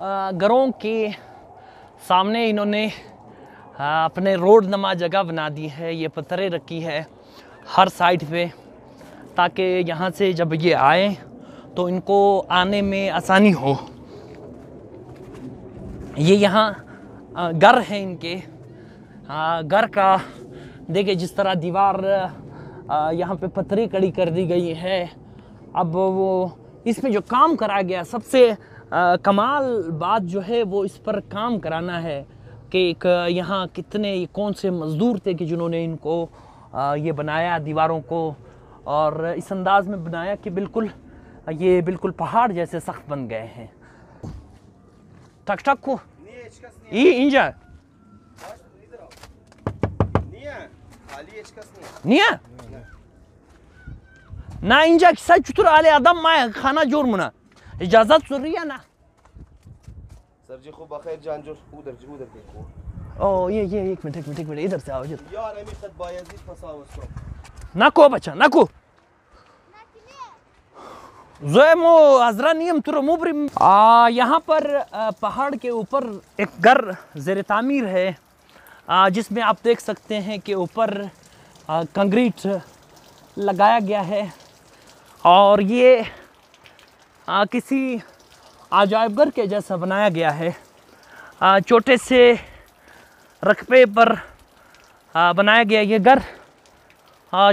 घरों के सामने इन्होंने अपने रोड नमा जगह बना दी है ये पत्थरें रखी है हर साइड पे ताकि यहाँ से जब ये आए तो इनको आने में आसानी हो ये यहाँ घर है इनके घर का देखे जिस तरह दीवार यहाँ पे पत्थरी कड़ी कर दी गई है अब वो इसमें जो काम करा गया सबसे आ, कमाल बात जो है वो इस पर काम कराना है कि एक यहाँ कितने कौन से मज़दूर थे कि जिन्होंने इनको आ, ये बनाया दीवारों को और इस अंदाज़ में बनाया कि बिल्कुल ये बिल्कुल पहाड़ जैसे सख्त बन गए हैं ठक ठक को ये इंजा निया ना इंजा सच चतुर आले adam खाना जोर मुना इजाज़त सुन रही है ना सर जी खूब बखैर जान जो उधर जी उधर देखो ओ ये ये एक मिनट एक मिनट एक मिनट इधर से आओ जी यार अमीर सद भाई फसाओ उसको ना को बच्चा ना को जोमो अजरा नियम तुर मुबरी आ यहाँ पर पहाड़ के ऊपर एक घर जेर तामीर है आ, जिसमें आप देख सकते हैं कि ऊपर कंक्रीट लगाया गया है और ये आ, किसी अजायबगर के जैसा बनाया गया है छोटे से रकबे पर आ, बनाया गया ये घर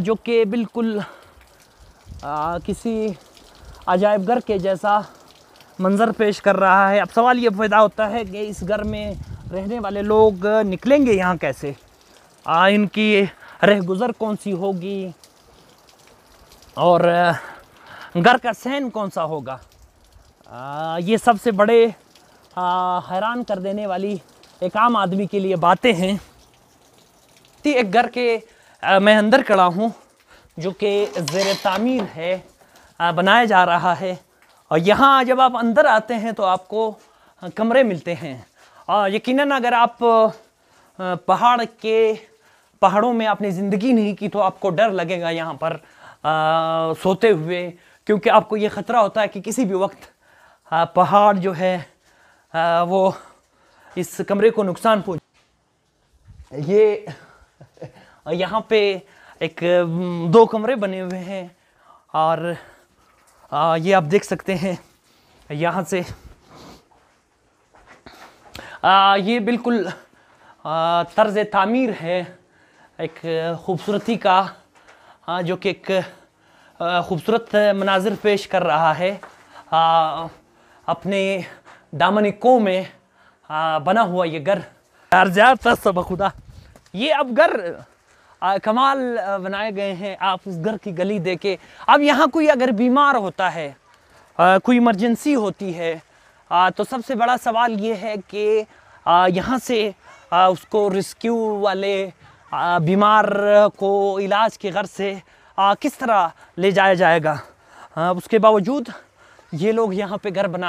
जो कि बिल्कुल आ, किसी अजायब घर के जैसा मंज़र पेश कर रहा है अब सवाल ये पैदा होता है कि इस घर में रहने वाले लोग निकलेंगे यहाँ कैसे आ, इनकी रह गुज़र कौन सी होगी और घर का सहन कौन सा होगा आ, ये सबसे बड़े आ, हैरान कर देने वाली एक आम आदमी के लिए बातें हैं कि एक घर के आ, मैं अंदर खड़ा हूँ जो कि ज़ेर तामीर है आ, बनाया जा रहा है और यहाँ जब आप अंदर आते हैं तो आपको कमरे मिलते हैं और यकीनन अगर आप पहाड़ के पहाड़ों में आपने ज़िंदगी नहीं की तो आपको डर लगेगा यहाँ पर आ, सोते हुए क्योंकि आपको ये ख़तरा होता है कि किसी भी वक्त हाँ, पहाड़ जो है हाँ, वो इस कमरे को नुकसान पहुँच ये यहाँ पे एक दो कमरे बने हुए हैं और ये आप देख सकते हैं यहाँ से ये बिल्कुल तर्ज़ तामीर है एक ख़ूबसूरती का हाँ, जो कि एक खूबसूरत मनाजिर पेश कर रहा है आ, अपने दामनिकों में आ, बना हुआ ये घर खुदा तो ये अब घर कमाल बनाए गए हैं आप उस घर की गली देखे अब यहाँ कोई अगर बीमार होता है आ, कोई इमरजेंसी होती है आ, तो सबसे बड़ा सवाल ये है कि यहाँ से आ, उसको रेस्क्यू वाले बीमार को इलाज के घर से किस तरह ले जाया जाएगा हाँ, उसके बावजूद ये लोग यहाँ पे घर बना